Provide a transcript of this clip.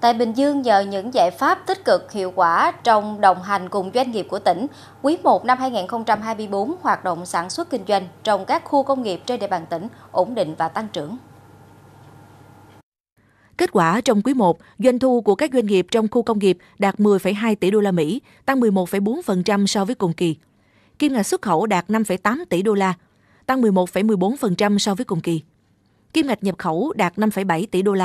Tại Bình Dương, nhờ những giải pháp tích cực hiệu quả trong đồng hành cùng doanh nghiệp của tỉnh, quý 1 năm 2024 hoạt động sản xuất kinh doanh trong các khu công nghiệp trên địa bàn tỉnh ổn định và tăng trưởng. Kết quả trong quý 1, doanh thu của các doanh nghiệp trong khu công nghiệp đạt 10,2 tỷ đô la Mỹ, tăng 11,4% so với cùng kỳ. Kim ngạch xuất khẩu đạt 5,8 tỷ đô la, tăng 11,14% so với cùng kỳ. Kim ngạch nhập khẩu đạt 5,7 tỷ đô la.